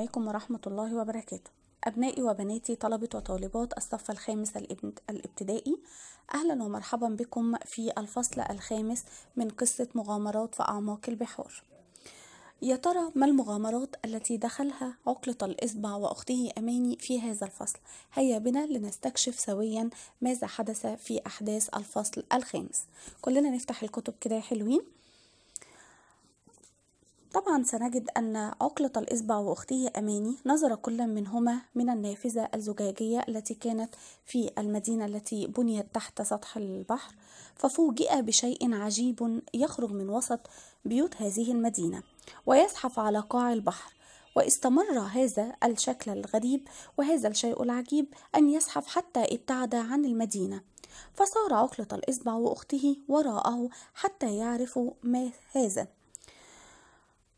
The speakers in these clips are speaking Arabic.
عليكم ورحمة الله وبركاته أبنائي وبناتي طلبة وطالبات الصف الخامس الابتدائي أهلا ومرحبا بكم في الفصل الخامس من قصة مغامرات في أعماق البحار يا ترى ما المغامرات التي دخلها عقلة الإصبع وأخته أماني في هذا الفصل هيا بنا لنستكشف سويا ماذا حدث في أحداث الفصل الخامس كلنا نفتح الكتب كده حلوين طبعا سنجد أن عقلة الإصبع وأخته أماني نظر كل منهما من النافذة الزجاجية التي كانت في المدينة التي بنيت تحت سطح البحر ففوجئ بشيء عجيب يخرج من وسط بيوت هذه المدينة ويزحف على قاع البحر واستمر هذا الشكل الغريب وهذا الشيء العجيب أن يزحف حتى ابتعد عن المدينة فصار عقلة الإصبع وأخته وراءه حتى يعرفوا ما هذا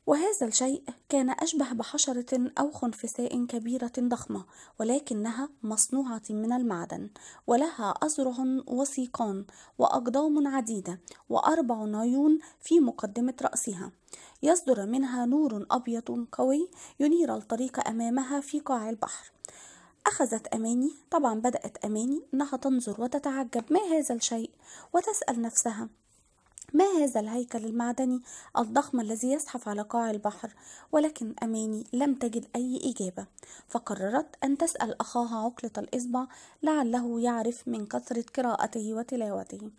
وهذا الشيء كان أشبه بحشرة أو خنفساء كبيرة ضخمة ولكنها مصنوعة من المعدن ولها أذرع وسيقان وأقدام عديدة وأربع عيون في مقدمة رأسها يصدر منها نور أبيض قوي ينير الطريق أمامها في قاع البحر أخذت أماني طبعا بدأت أماني أنها تنظر وتتعجب ما هذا الشيء وتسأل نفسها ما هذا الهيكل المعدني الضخم الذي يزحف على قاع البحر ولكن اماني لم تجد اي اجابه فقررت ان تسال اخاها عقله الاصبع لعله يعرف من كثره قراءته وتلاوته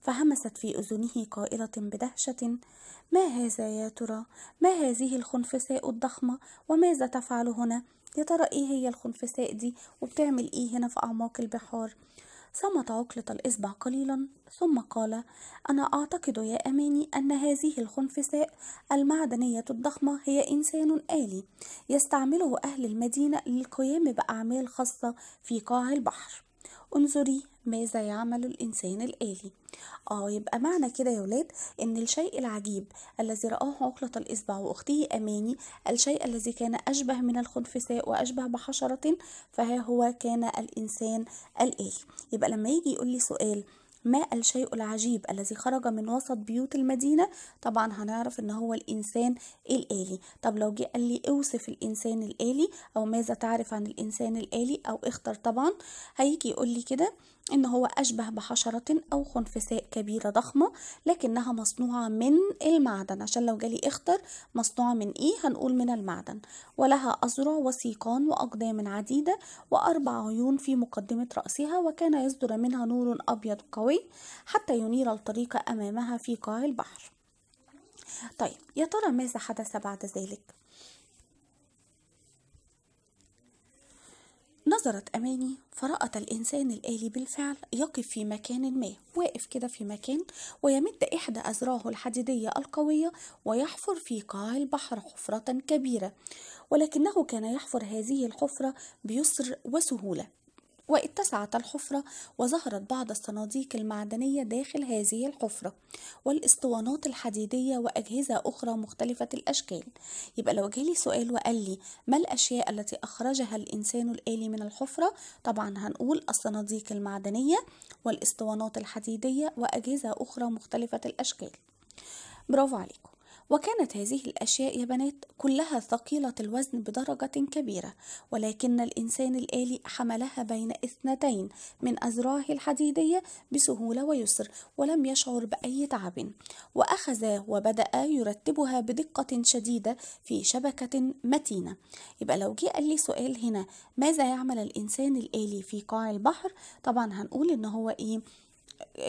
فهمست في اذنه قائله بدهشه ما هذا يا ترى ما هذه الخنفساء الضخمه وماذا تفعل هنا يا ترى ايه هي الخنفساء دي وبتعمل ايه هنا في اعماق البحار صمت عقلة الإصبع قليلا ثم قال أنا أعتقد يا أماني أن هذه الخنفساء المعدنية الضخمة هي إنسان آلي يستعمله أهل المدينة للقيام بأعمال خاصة في قاع البحر انظري ماذا يعمل الإنسان الآلي آه يبقى معنى كده يا ولاد إن الشيء العجيب الذي رآه عقلة الإصبع وأخته أماني الشيء الذي كان أشبه من الخنفساء وأشبه بحشرة فها هو كان الإنسان الآلي يبقى لما يجي يقول لي سؤال ما الشيء العجيب الذي خرج من وسط بيوت المدينة طبعا هنعرف ان هو الانسان الالي طب لو جه قال لي اوصف الانسان الالي او ماذا تعرف عن الانسان الالي او اختر طبعا هيجي يقول لي كده إن هو أشبه بحشرة أو خنفساء كبيرة ضخمة لكنها مصنوعة من المعدن عشان لو جالي اختر مصنوعة من إيه هنقول من المعدن ولها أذرع وسيقان وأقدام عديدة وأربع عيون في مقدمة رأسها وكان يصدر منها نور أبيض قوي حتى ينير الطريق أمامها في قاع البحر طيب يا ترى ماذا حدث بعد ذلك؟ نظرت أماني فرأت الإنسان الآلي بالفعل يقف في مكان ما واقف كده في مكان ويمد إحدى أزراه الحديدية القوية ويحفر في قاع البحر حفرة كبيرة ولكنه كان يحفر هذه الحفرة بيسر وسهولة واتسعت الحفرة وظهرت بعض الصناديق المعدنية داخل هذه الحفرة والاسطوانات الحديدية وأجهزة أخرى مختلفة الأشكال يبقى لو جالي سؤال وقال لي ما الأشياء التي أخرجها الإنسان الآلي من الحفرة طبعا هنقول الصناديق المعدنية والاسطوانات الحديدية وأجهزة أخرى مختلفة الأشكال برافو عليكم وكانت هذه الأشياء يا بنات كلها ثقيلة الوزن بدرجة كبيرة ولكن الإنسان الآلي حملها بين اثنتين من أذرعه الحديدية بسهولة ويسر ولم يشعر بأي تعب وأخذ وبدأ يرتبها بدقة شديدة في شبكة متينة يبقى لو جه قال لي سؤال هنا ماذا يعمل الإنسان الآلي في قاع البحر طبعا هنقول إن هو إيه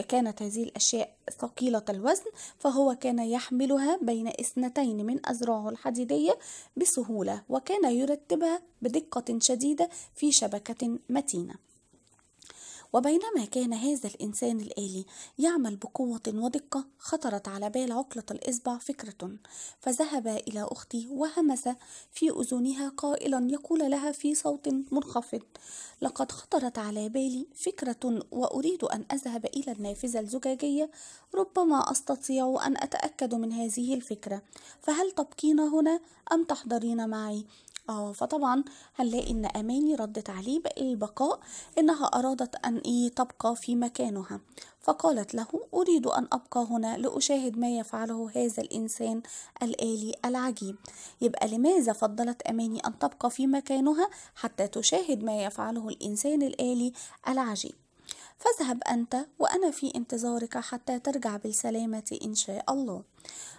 كانت هذه الأشياء ثقيلة الوزن فهو كان يحملها بين اثنتين من أذرعه الحديدية بسهولة وكان يرتبها بدقة شديدة في شبكة متينة وبينما كان هذا الإنسان الآلي يعمل بقوة ودقة خطرت على بال عقلة الإصبع فكرة فذهب إلى أختي وهمس في أذنها قائلا يقول لها في صوت منخفض لقد خطرت على بالي فكرة وأريد أن أذهب إلى النافذة الزجاجية ربما أستطيع أن أتأكد من هذه الفكرة فهل تبقين هنا أم تحضرين معي اه فطبعا هنلاقي ان اماني ردت عليه بالبقاء انها ارادت ان ايه تبقى في مكانها فقالت له اريد ان ابقى هنا لاشاهد ما يفعله هذا الانسان الالي العجيب يبقى لماذا فضلت اماني ان تبقى في مكانها حتى تشاهد ما يفعله الانسان الالي العجيب فاذهب أنت وأنا في انتظارك حتى ترجع بالسلامة إن شاء الله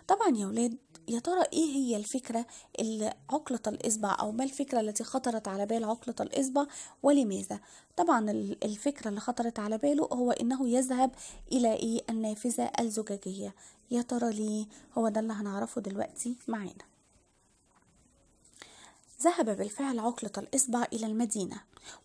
طبعا يا ولاد يا ترى ايه هي الفكرة اللي عقلة الإصبع أو ما الفكرة التي خطرت على بال عقلة الإصبع ولماذا؟ طبعا الفكرة اللي خطرت على باله هو إنه يذهب إلى إيه النافذة الزجاجية يا ترى ليه؟ هو ده اللي هنعرفه دلوقتي معانا ذهب بالفعل عقلة الإصبع إلى المدينة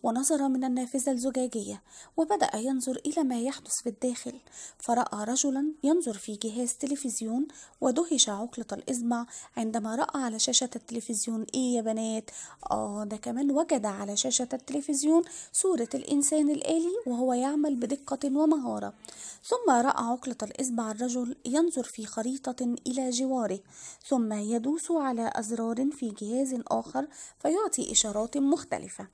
ونظر من النافذة الزجاجية وبدأ ينظر إلى ما يحدث في الداخل فرأى رجلا ينظر في جهاز تلفزيون ودهش عقلة الإصبع عندما رأى على شاشة التلفزيون إيه يا بنات آه ده كمان وجد على شاشة التلفزيون صورة الإنسان الآلي وهو يعمل بدقة ومهارة ثم رأى عقلة الإصبع الرجل ينظر في خريطة إلى جواره ثم يدوس على أزرار في جهاز آخر الآخر فيعطي إشارات مختلفة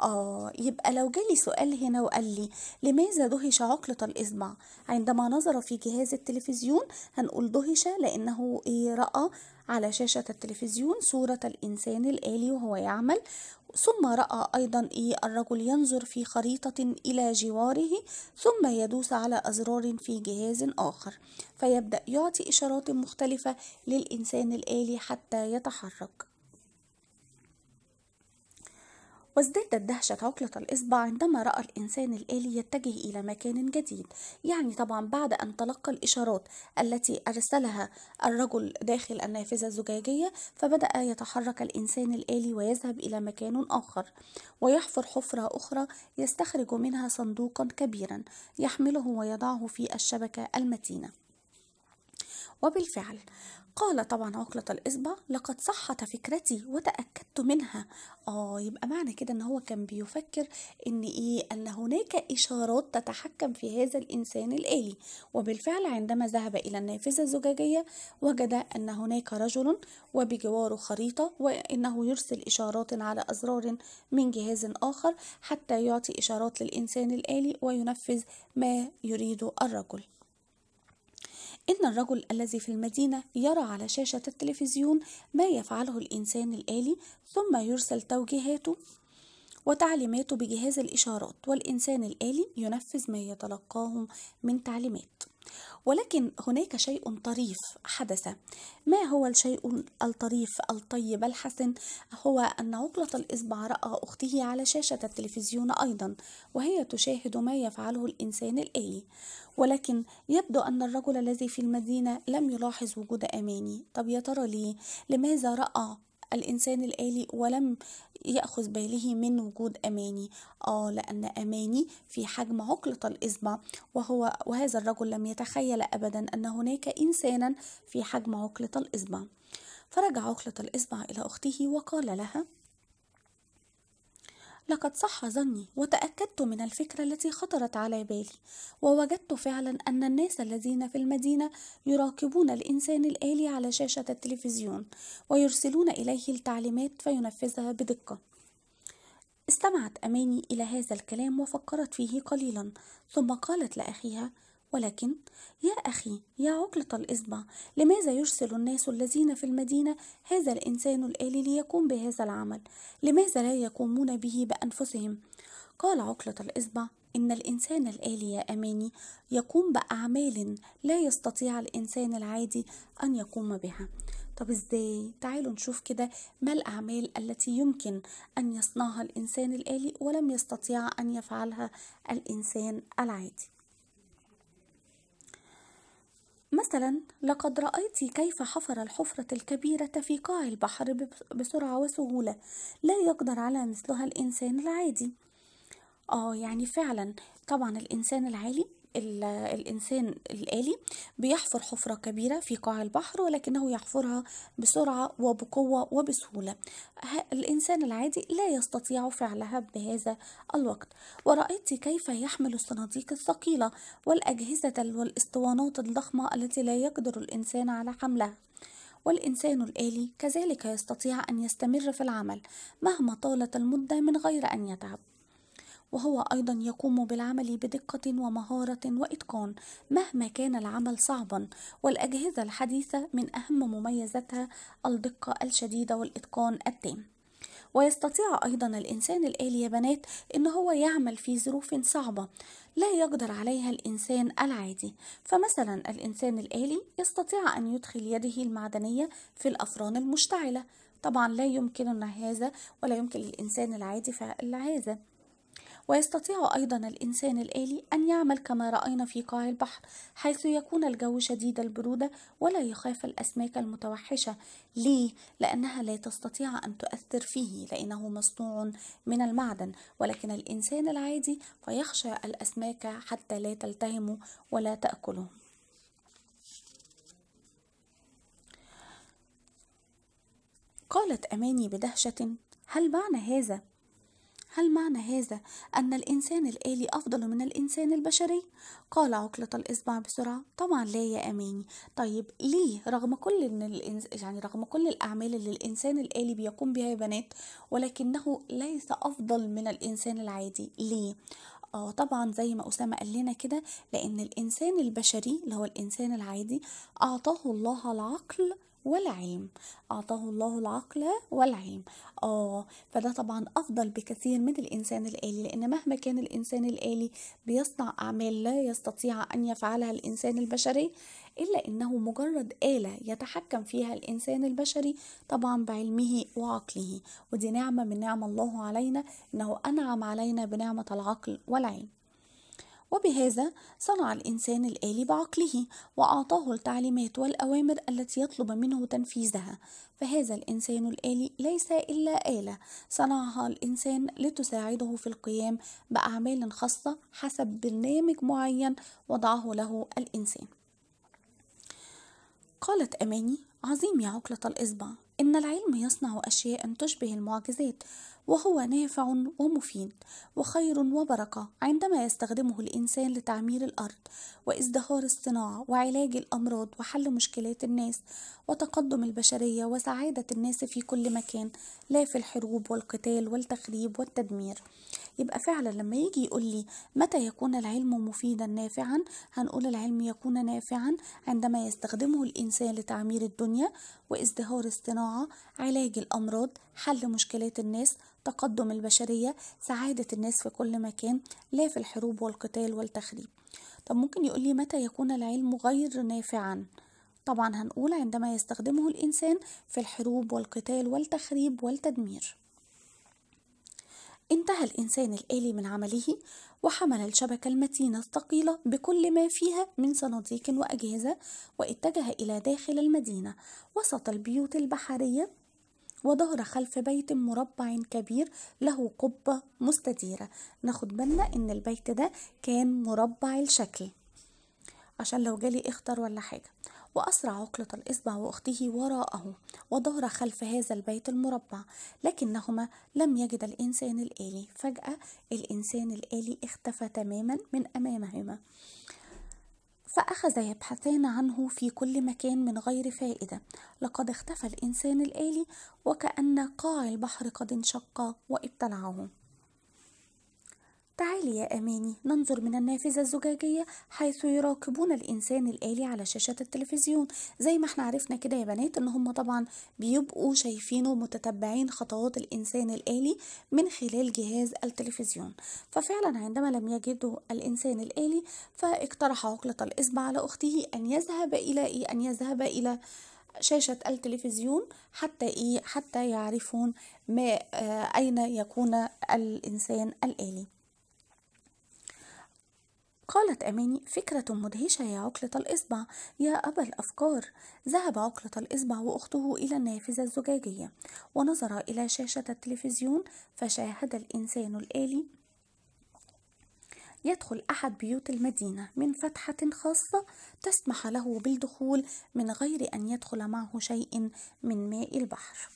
آه يبقى لو جالي سؤال هنا وقال لي لماذا دهش عقلة الإصبع عندما نظر في جهاز التلفزيون هنقول دهش لأنه إيه رأى على شاشة التلفزيون صورة الإنسان الآلي وهو يعمل ثم رأى أيضا إيه الرجل ينظر في خريطة إلى جواره ثم يدوس على أزرار في جهاز آخر فيبدأ يعطي إشارات مختلفة للإنسان الآلي حتى يتحرك وازدادت دهشة عقلة الإصبع عندما رأى الإنسان الآلي يتجه إلى مكان جديد يعني طبعا بعد أن تلقى الإشارات التي أرسلها الرجل داخل النافذة الزجاجية فبدأ يتحرك الإنسان الآلي ويذهب إلى مكان آخر ويحفر حفرة أخرى يستخرج منها صندوقا كبيرا يحمله ويضعه في الشبكة المتينة وبالفعل قال طبعا عقلة الإصبع لقد صحت فكرتي وتأكدت منها آه يبقى معنى كده إن هو كان بيفكر إن إيه أن هناك إشارات تتحكم في هذا الإنسان الآلي وبالفعل عندما ذهب إلى النافذة الزجاجية وجد أن هناك رجل وبجواره خريطة وإنه يرسل إشارات على أزرار من جهاز آخر حتى يعطي إشارات للإنسان الآلي وينفذ ما يريد الرجل إن الرجل الذي في المدينة يرى على شاشة التلفزيون ما يفعله الإنسان الآلي ثم يرسل توجيهاته وتعليماته بجهاز الإشارات والإنسان الآلي ينفذ ما يتلقاه من تعليمات ولكن هناك شيء طريف حدث ما هو الشيء الطريف الطيب الحسن هو أن عقلة الإصبع رأى أخته على شاشة التلفزيون أيضا وهي تشاهد ما يفعله الإنسان الآلي ولكن يبدو أن الرجل الذي في المدينة لم يلاحظ وجود أماني طب يا ترى ليه لماذا رأى الإنسان الآلي ولم يأخذ باله من وجود أماني آه لأن أماني في حجم عقلة الإصبع وهو وهذا الرجل لم يتخيل أبدا أن هناك إنسانا في حجم عقلة الإصبع فرجع عقلة الإصبع إلى أخته وقال لها لقد صح ظني وتأكدت من الفكرة التي خطرت على بالي ووجدت فعلا أن الناس الذين في المدينة يراقبون الإنسان الآلي على شاشة التلفزيون ويرسلون إليه التعليمات فينفذها بدقة استمعت أماني إلى هذا الكلام وفكرت فيه قليلا ثم قالت لأخيها ولكن يا أخي يا عقلة الإصبع لماذا يرسل الناس الذين في المدينة هذا الإنسان الآلي ليقوم بهذا العمل لماذا لا يقومون به بأنفسهم قال عقلة الإصبع إن الإنسان الآلي يا أماني يقوم بأعمال لا يستطيع الإنسان العادي أن يقوم بها طب إزاي؟ تعالوا نشوف كده ما الأعمال التي يمكن أن يصنعها الإنسان الآلي ولم يستطيع أن يفعلها الإنسان العادي مثلا لقد رأيت كيف حفر الحفرة الكبيرة في قاع البحر بسرعة وسهولة لا يقدر على مثلها الإنسان العادي آه يعني فعلا طبعا الإنسان العالي الإنسان الآلي بيحفر حفرة كبيرة في قاع البحر ولكنه يحفرها بسرعة وبقوة وبسهولة الإنسان العادي لا يستطيع فعلها بهذا الوقت ورأيت كيف يحمل الصناديق الثقيلة والأجهزة والإسطوانات الضخمة التي لا يقدر الإنسان على حملها والإنسان الآلي كذلك يستطيع أن يستمر في العمل مهما طالت المدة من غير أن يتعب وهو أيضا يقوم بالعمل بدقة ومهارة وإتقان مهما كان العمل صعبا والأجهزة الحديثة من أهم مميزاتها الدقة الشديدة والإتقان التام ويستطيع أيضا الإنسان الآلي يا بنات إن هو يعمل في ظروف صعبة لا يقدر عليها الإنسان العادي فمثلا الإنسان الآلي يستطيع أن يدخل يده المعدنية في الأفران المشتعلة طبعا لا يمكننا هذا ولا يمكن للإنسان العادي فعل هذا ويستطيع أيضا الإنسان الآلي أن يعمل كما رأينا في قاع البحر حيث يكون الجو شديد البرودة ولا يخاف الأسماك المتوحشة ليه؟ لأنها لا تستطيع أن تؤثر فيه لأنه مصنوع من المعدن ولكن الإنسان العادي فيخشى الأسماك حتى لا تلتهمه ولا تأكله قالت أماني بدهشة هل معنى هذا هل معنى هذا أن الإنسان الآلي أفضل من الإنسان البشري؟ قال عقلة الإصبع بسرعة: طبعا لا يا أماني، طيب ليه رغم كل إن الإنس... يعني رغم كل الأعمال اللي الإنسان الآلي بيقوم بها يا بنات ولكنه ليس أفضل من الإنسان العادي، ليه؟ اه طبعا زي ما اسامه قال لنا كده لان الانسان البشري اللي هو الانسان العادي اعطاه الله العقل والعلم أعطاه الله العقل والعلم آه فده طبعا أفضل بكثير من الإنسان الآلي لأن مهما كان الإنسان الآلي بيصنع أعمال لا يستطيع أن يفعلها الإنسان البشري إلا إنه مجرد آلة يتحكم فيها الإنسان البشري طبعا بعلمه وعقله ودي نعمة من نعم الله علينا إنه أنعم علينا بنعمة العقل والعلم وبهذا صنع الإنسان الآلي بعقله وأعطاه التعليمات والأوامر التي يطلب منه تنفيذها فهذا الإنسان الآلي ليس إلا آلة صنعها الإنسان لتساعده في القيام بأعمال خاصة حسب برنامج معين وضعه له الإنسان قالت أماني عظيم يا عقلة الإصبع إن العلم يصنع أشياء تشبه المعجزات وهو نافع ومفيد وخير وبركة عندما يستخدمه الإنسان لتعمير الأرض وازدهار الصناعة وعلاج الأمراض وحل مشكلات الناس وتقدم البشرية وسعادة الناس في كل مكان لا في الحروب والقتال والتخريب والتدمير يبقى فعلا لما يجي يقول لي متى يكون العلم مفيدا نافعا هنقول العلم يكون نافعا عندما يستخدمه الإنسان لتعمير الدنيا وازدهار الصناعة علاج الأمراض حل مشكلات الناس تقدم البشرية سعادة الناس في كل مكان لا في الحروب والقتال والتخريب طب ممكن يقولي متى يكون العلم غير نافعا طبعا هنقول عندما يستخدمه الإنسان في الحروب والقتال والتخريب والتدمير انتهى الإنسان الآلي من عمله وحمل الشبكة المتينة الثقيلة بكل ما فيها من صناديق وأجهزة واتجه إلى داخل المدينة وسط البيوت البحرية وظهر خلف بيت مربع كبير له قبة مستديرة ناخد بالنا ان البيت ده كان مربع الشكل عشان لو جالي اختر ولا حاجة وأسرع عقلة الإصبع وأخته وراءه وظهر خلف هذا البيت المربع لكنهما لم يجد الإنسان الآلي فجأة الإنسان الآلي اختفى تماما من أمامهما فأخذ يبحثان عنه في كل مكان من غير فائدة لقد اختفى الإنسان الآلي وكأن قاع البحر قد انشق وابتلعه تعالي يا أماني ننظر من النافذة الزجاجية حيث يراقبون الإنسان الآلي على شاشة التلفزيون زي ما احنا عرفنا كده يا بنات إن هم طبعا بيبقوا شايفينه ومتتبعين خطوات الإنسان الآلي من خلال جهاز التلفزيون ففعلا عندما لم يجدوا الإنسان الآلي فاقترح عقلة الإصبع على أخته أن يذهب إلى إيه أن يذهب إلى شاشة التلفزيون حتى إيه حتى يعرفون ما آه أين يكون الإنسان الآلي قالت أماني فكرة مدهشة يا عقلة الإصبع يا أبا الأفكار ذهب عقلة الإصبع وأخته إلى النافذة الزجاجية ونظر إلى شاشة التلفزيون فشاهد الإنسان الآلي يدخل أحد بيوت المدينة من فتحة خاصة تسمح له بالدخول من غير أن يدخل معه شيء من ماء البحر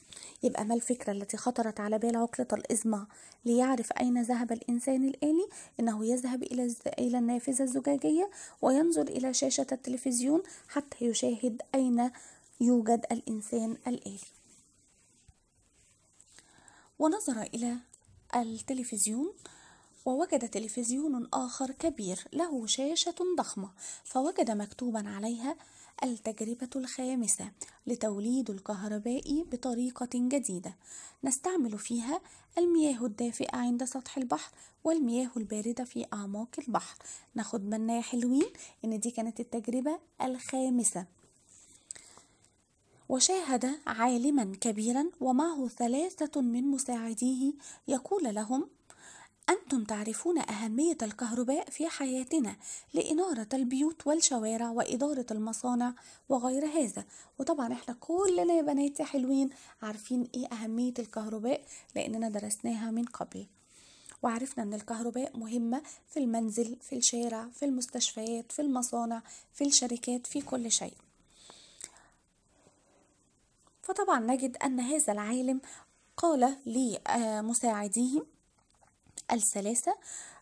يبقى ما الفكرة التي خطرت على بال عقلة الإزمة ليعرف أين ذهب الإنسان الآلي إنه يذهب إلى إلى النافذة الزجاجية وينظر إلى شاشة التلفزيون حتى يشاهد أين يوجد الإنسان الآلي ونظر إلى التلفزيون ووجد تلفزيون آخر كبير له شاشة ضخمة فوجد مكتوبا عليها التجربة الخامسة لتوليد الكهرباء بطريقة جديدة نستعمل فيها المياه الدافئة عند سطح البحر والمياه الباردة في أعماق البحر ناخد يا حلوين إن دي كانت التجربة الخامسة وشاهد عالما كبيرا ومعه ثلاثة من مساعديه يقول لهم أنتم تعرفون أهمية الكهرباء في حياتنا لإنارة البيوت والشوارع وإدارة المصانع وغير هذا وطبعا احنا كلنا يا بنات يا حلوين عارفين ايه أهمية الكهرباء لأننا درسناها من قبل وعرفنا ان الكهرباء مهمة في المنزل في الشارع في المستشفيات في المصانع في الشركات في كل شيء فطبعا نجد ان هذا العالم قال لمساعديه السلاسة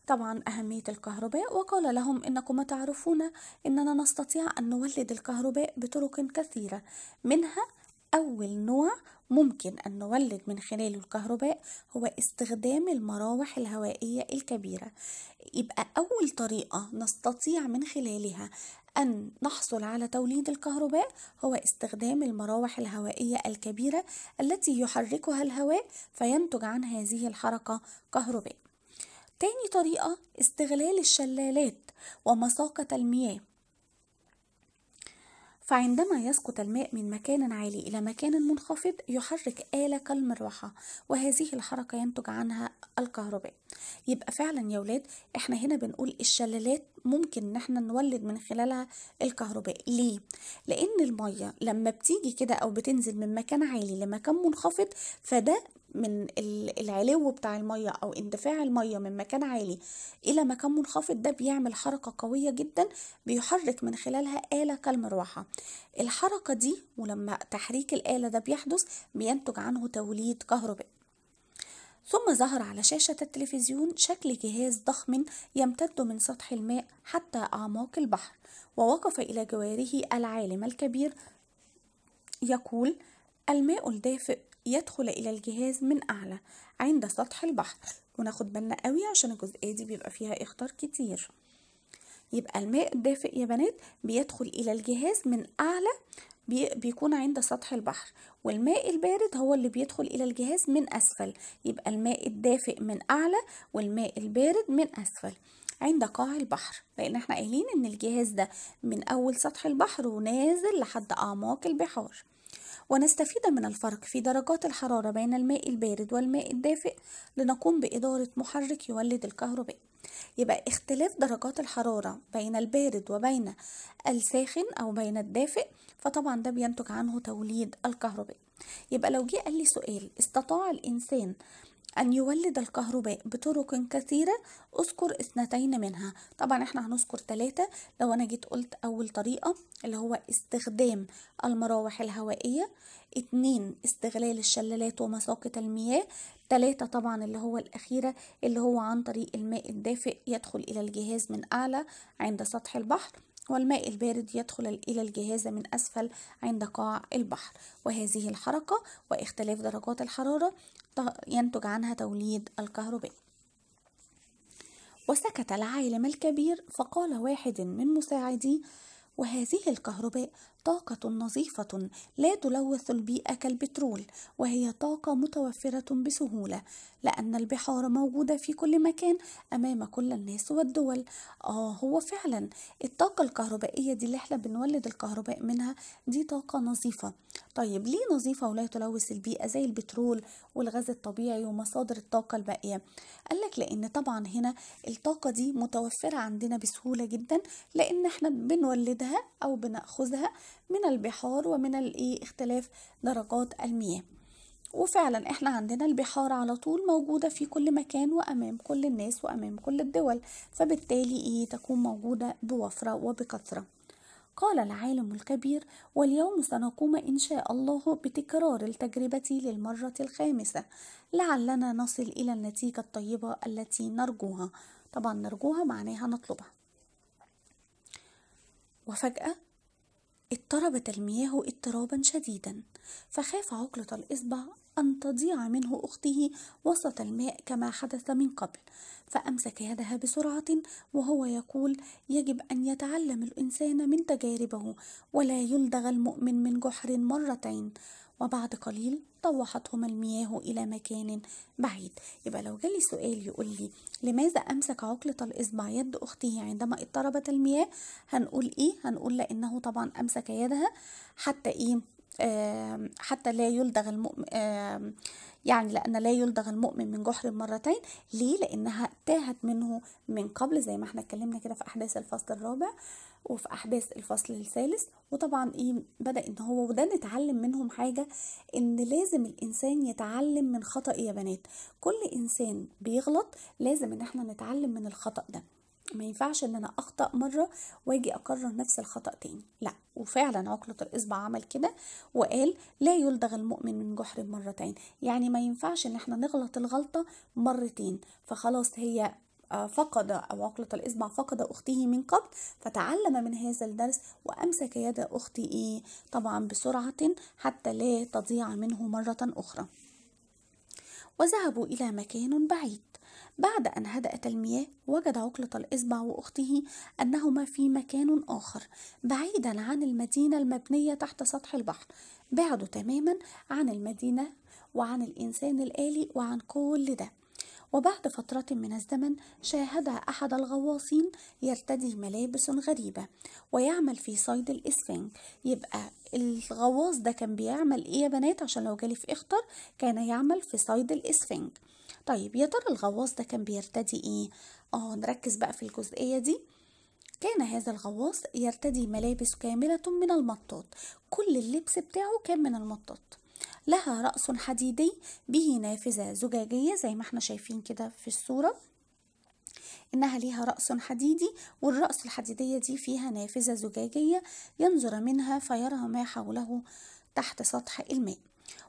طبعا أهمية الكهرباء وقال لهم إنكم تعرفون إننا نستطيع أن نولد الكهرباء بطرق كثيرة منها أول نوع ممكن أن نولد من خلاله الكهرباء هو استخدام المراوح الهوائية الكبيرة يبقى أول طريقة نستطيع من خلالها أن نحصل على توليد الكهرباء هو استخدام المراوح الهوائية الكبيرة التي يحركها الهواء فينتج عن هذه الحركة كهرباء تاني طريقة استغلال الشلالات ومساقة المياه فعندما يسقط الماء من مكان عالي إلى مكان منخفض يحرك آلة كالمروحة وهذه الحركة ينتج عنها الكهرباء يبقى فعلا يا ولاد احنا هنا بنقول الشلالات ممكن ان احنا نولد من خلالها الكهرباء ليه؟ لأن المية لما بتيجي كده أو بتنزل من مكان عالي لمكان منخفض فده من العلو بتاع المية أو اندفاع المية من مكان عالي إلى مكان منخفض ده بيعمل حركة قوية جدا بيحرك من خلالها آلة كالمروحة الحركة دي ولما تحريك الآلة ده بيحدث بينتج عنه توليد كهرباء ثم ظهر على شاشة التلفزيون شكل جهاز ضخم يمتد من سطح الماء حتى أعماق البحر ووقف إلى جواره العالم الكبير يقول الماء الدافئ يدخل إلى الجهاز من أعلى عند سطح البحر وناخد بالنا قوي عشان الجزئية دي بيبقى فيها إخطار كتير يبقى الماء الدافئ يا بنات بيدخل إلى الجهاز من أعلى بيكون عند سطح البحر والماء البارد هو اللي بيدخل إلى الجهاز من أسفل يبقى الماء الدافئ من أعلى والماء البارد من أسفل عند قاع البحر لأن احنا قايلين إن الجهاز ده من أول سطح البحر ونازل لحد أعماق البحار ونستفيد من الفرق في درجات الحرارة بين الماء البارد والماء الدافئ لنقوم بإدارة محرك يولد الكهرباء يبقى اختلاف درجات الحرارة بين البارد وبين الساخن أو بين الدافئ فطبعا ده بينتج عنه توليد الكهرباء يبقى لو جه قال لي سؤال استطاع الإنسان أن يولد الكهرباء بطرق كثيرة أذكر اثنتين منها طبعا احنا هنذكر ثلاثة لو أنا جيت قلت أول طريقة اللي هو استخدام المراوح الهوائية اتنين استغلال الشلالات ومساقط المياه تلاتة طبعا اللي هو الأخيرة اللي هو عن طريق الماء الدافئ يدخل إلى الجهاز من أعلى عند سطح البحر والماء البارد يدخل إلى الجهاز من أسفل عند قاع البحر وهذه الحركة واختلاف درجات الحرارة ينتج عنها توليد الكهرباء وسكت العالم الكبير فقال واحد من مساعديه وهذه الكهرباء طاقة نظيفة لا تلوث البيئة كالبترول وهي طاقة متوفرة بسهولة لأن البحار موجودة في كل مكان أمام كل الناس والدول آه هو فعلا الطاقة الكهربائية دي اللي احنا بنولد الكهرباء منها دي طاقة نظيفة طيب ليه نظيفة ولا تلوث البيئة زي البترول والغاز الطبيعي ومصادر الطاقة الباقية قالك لأن طبعا هنا الطاقة دي متوفرة عندنا بسهولة جدا لأن احنا بنولدها أو بنأخذها من البحار ومن إيه، اختلاف درجات المياه وفعلا احنا عندنا البحار على طول موجودة في كل مكان وأمام كل الناس وأمام كل الدول فبالتالي ايه تكون موجودة بوفرة وبكثرة قال العالم الكبير واليوم سنقوم إن شاء الله بتكرار التجربة للمرة الخامسة لعلنا نصل إلى النتيجة الطيبة التي نرجوها طبعا نرجوها معناها نطلبها وفجأة اضطربت المياه اضطرابا شديدا فخاف عقلة الإصبع أن تضيع منه أخته وسط الماء كما حدث من قبل فأمسك يدها بسرعة وهو يقول يجب أن يتعلم الإنسان من تجاربه ولا يلدغ المؤمن من جحر مرتين وبعد قليل طوحتهما المياه إلى مكان بعيد يبقى لو جالي سؤال يقول لي لماذا أمسك عقلة الإصبع يد أخته عندما اضطربت المياه هنقول إيه هنقول لأنه طبعا أمسك يدها حتى إيه حتى لا يلدغ المؤمن يعني لأن لا يلدغ المؤمن من جحر مرتين ليه لأنها تاهت منه من قبل زي ما احنا اتكلمنا كده في أحداث الفصل الرابع وفي أحداث الفصل الثالث وطبعا ايه بدأ ان هو وده نتعلم منهم حاجة ان لازم الإنسان يتعلم من خطأ يا بنات كل إنسان بيغلط لازم ان احنا نتعلم من الخطأ ده ما ينفعش ان انا اخطا مره واجي اكرر نفس الخطا تاني لا وفعلا عقله الاصبع عمل كده وقال لا يلدغ المؤمن من جحر مرتين يعني ما ينفعش ان احنا نغلط الغلطه مرتين فخلاص هي آه، فقد أو عقلة الإصبع فقد أخته من قبل فتعلم من هذا الدرس وأمسك يد أختي إيه طبعا بسرعة حتى لا تضيع منه مرة أخرى وذهبوا إلى مكان بعيد بعد أن هدأت المياه وجد عقلة الإصبع وأخته أنهما في مكان آخر بعيدا عن المدينة المبنية تحت سطح البحر بعدوا تماما عن المدينة وعن الإنسان الآلي وعن كل ده وبعد فترة من الزمن شاهد أحد الغواصين يرتدي ملابس غريبة ويعمل في صيد الإسفنج يبقى الغواص ده كان بيعمل إيه يا بنات عشان لو جالي في إخطر كان يعمل في صيد الإسفنج طيب يا ترى الغواص ده كان بيرتدي إيه؟ آه نركز بقى في الجزئية دي كان هذا الغواص يرتدي ملابس كاملة من المطاط كل اللبس بتاعه كان من المطاط لها رأس حديدي به نافذة زجاجية زي ما احنا شايفين كده في الصورة إنها ليها رأس حديدي والرأس الحديدية دي فيها نافذة زجاجية ينظر منها فيرى ما حوله تحت سطح الماء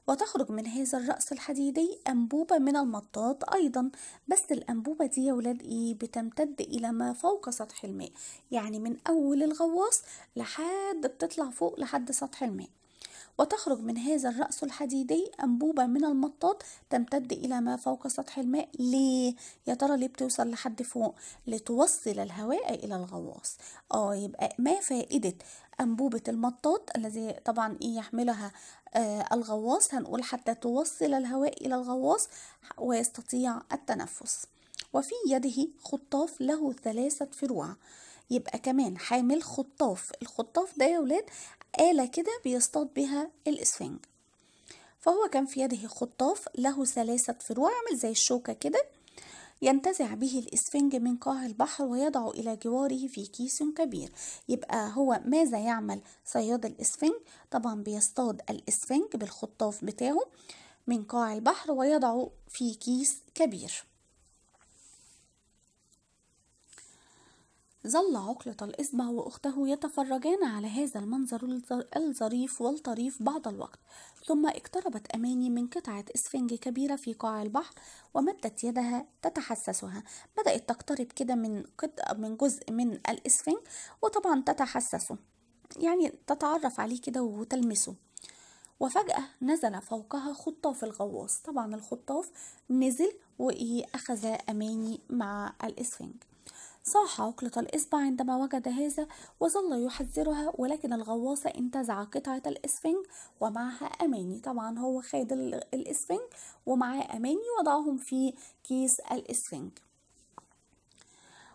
وتخرج من هذا الرأس الحديدي أنبوبة من المطاط أيضا بس الأنبوبة دي يا ولاد إيه بتمتد إلى ما فوق سطح الماء يعني من أول الغواص لحد بتطلع فوق لحد سطح الماء وتخرج من هذا الرأس الحديدي أنبوبة من المطاط تمتد إلى ما فوق سطح الماء ليه؟ يا ترى ليه بتوصل لحد فوق؟ لتوصل الهواء إلى الغواص اه يبقى ما فائدة أنبوبة المطاط الذي طبعا إيه يحملها آه الغواص هنقول حتى توصل الهواء إلى الغواص ويستطيع التنفس وفي يده خطاف له ثلاثة فروع يبقى كمان حامل خطاف الخطاف ده يا ولاد آلة كده بيصطاد بها الإسفنج فهو كان في يده خطاف له ثلاثة فروع عامل زي الشوكة كده ينتزع به الإسفنج من قاع البحر ويضع إلى جواره في كيس كبير يبقى هو ماذا يعمل صياد الإسفنج طبعا بيصطاد الإسفنج بالخطاف بتاعه من قاع البحر ويضعه في كيس كبير ظل عقلة الإصبع وأخته يتفرجان على هذا المنظر الظريف والطريف بعض الوقت ثم اقتربت أماني من قطعة إسفنج كبيرة في قاع البحر ومدت يدها تتحسسها بدأت تقترب كده من من جزء من الإسفنج وطبعا تتحسسه يعني تتعرف عليه كده وتلمسه وفجأة نزل فوقها خطاف الغواص طبعا الخطاف نزل وأخذ أماني مع الإسفنج صاح عقلة الإصبع عندما وجد هذا وظل يحذرها ولكن الغواصة انتزع قطعة الإسفنج ومعها أماني طبعا هو خد الإسفنج ومعاه أماني وضعهم في كيس الإسفنج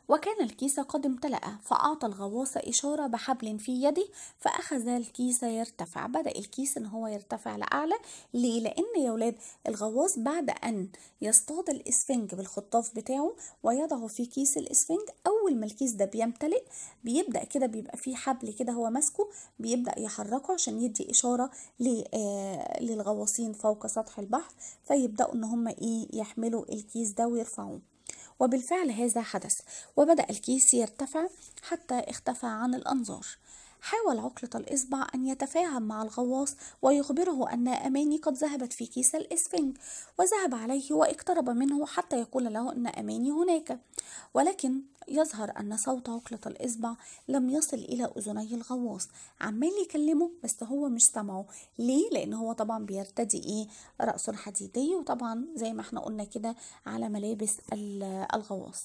وكان الكيس قد امتلأ فأعطى الغواص إشارة بحبل في يده فأخذ الكيس يرتفع بدأ الكيس إن هو يرتفع لأعلى ليه؟ لأن يا ولاد الغواص بعد أن يصطاد الإسفنج بالخطاف بتاعه ويضعه في كيس الإسفنج أول ما الكيس ده بيمتلئ بيبدأ كده بيبقى فيه حبل كده هو ماسكه بيبدأ يحركه عشان يدي إشارة آه، للغواصين فوق سطح البحر فيبدأوا إن هم إيه يحملوا الكيس ده ويرفعوه وبالفعل هذا حدث وبدأ الكيس يرتفع حتى اختفى عن الأنظار حاول عقلة الإصبع أن يتفاهم مع الغواص ويخبره أن أماني قد ذهبت في كيس الإسفنج وذهب عليه واقترب منه حتى يقول له أن أماني هناك ولكن يظهر أن صوت عقلة الإصبع لم يصل إلى أذني الغواص عمال يكلمه بس هو مش سامعه ليه؟ لأن هو طبعا بيرتدي إيه رأسه الحديدي وطبعا زي ما احنا قلنا كده على ملابس الغواص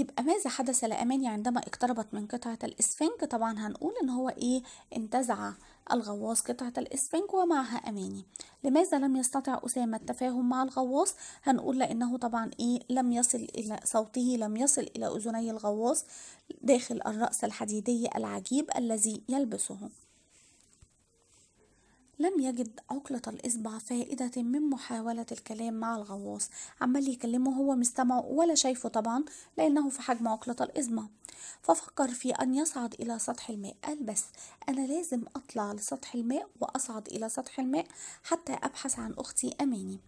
يبقى ماذا حدث لأماني عندما اقتربت من قطعة الإسفنج طبعا هنقول إن هو إيه انتزع الغواص قطعة الإسفنج ومعها أماني لماذا لم يستطع أسامة التفاهم مع الغواص هنقول لأنه طبعا إيه لم يصل إلى صوته لم يصل إلى أذني الغواص داخل الرأس الحديدي العجيب الذي يلبسه لم يجد عقلة الإصبع فائدة من محاولة الكلام مع الغواص عمال يكلمه هو مستمعه ولا شايفه طبعا لأنه في حجم عقلة الإصبع ففكر في أن يصعد إلى سطح الماء قال بس أنا لازم أطلع لسطح الماء وأصعد إلى سطح الماء حتى أبحث عن أختي أماني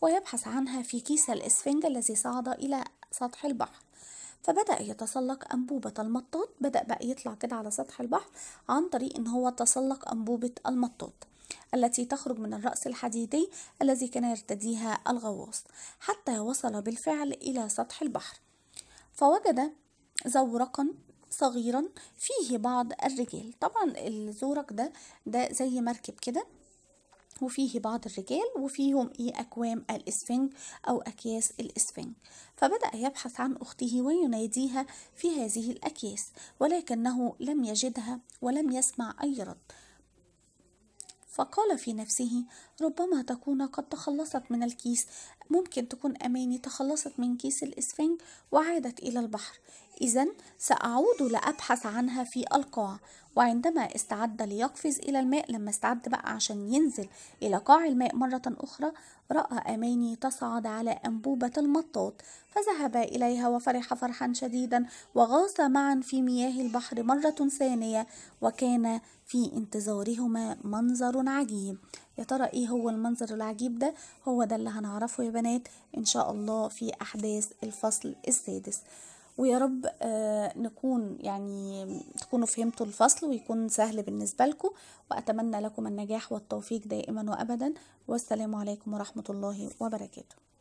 ويبحث عنها في كيس الإسفنج الذي صعد إلى سطح البحر فبدأ يتسلق أنبوبة المطاط بدأ بقى يطلع كده على سطح البحر عن طريق إن هو تسلق أنبوبة المطاط التي تخرج من الرأس الحديدي الذي كان يرتديها الغواص حتى وصل بالفعل إلى سطح البحر فوجد زورقا صغيرا فيه بعض الرجال طبعا الزورق ده ده زي مركب كده وفيه بعض الرجال وفيهم ايه اكوام الاسفنج او اكياس الاسفنج فبدا يبحث عن اخته ويناديها في هذه الاكياس ولكنه لم يجدها ولم يسمع اي رد فقال في نفسه ربما تكون قد تخلصت من الكيس ممكن تكون أماني تخلصت من كيس الإسفنج وعادت إلى البحر إذا سأعود لأبحث عنها في القاع وعندما استعد ليقفز إلى الماء لما استعد بقى عشان ينزل إلى قاع الماء مرة أخرى رأى أماني تصعد على أنبوبة المطاط فذهب إليها وفرح فرحا شديدا وغاص معا في مياه البحر مرة ثانية وكان في انتظارهما منظر عجيب يا ترى ايه هو المنظر العجيب ده هو ده اللي هنعرفه يا بنات ان شاء الله في احداث الفصل السادس ويا رب آه، نكون يعني تكونوا فهمتوا الفصل ويكون سهل بالنسبة لكم وأتمنى لكم النجاح والتوفيق دائما وأبدا والسلام عليكم ورحمة الله وبركاته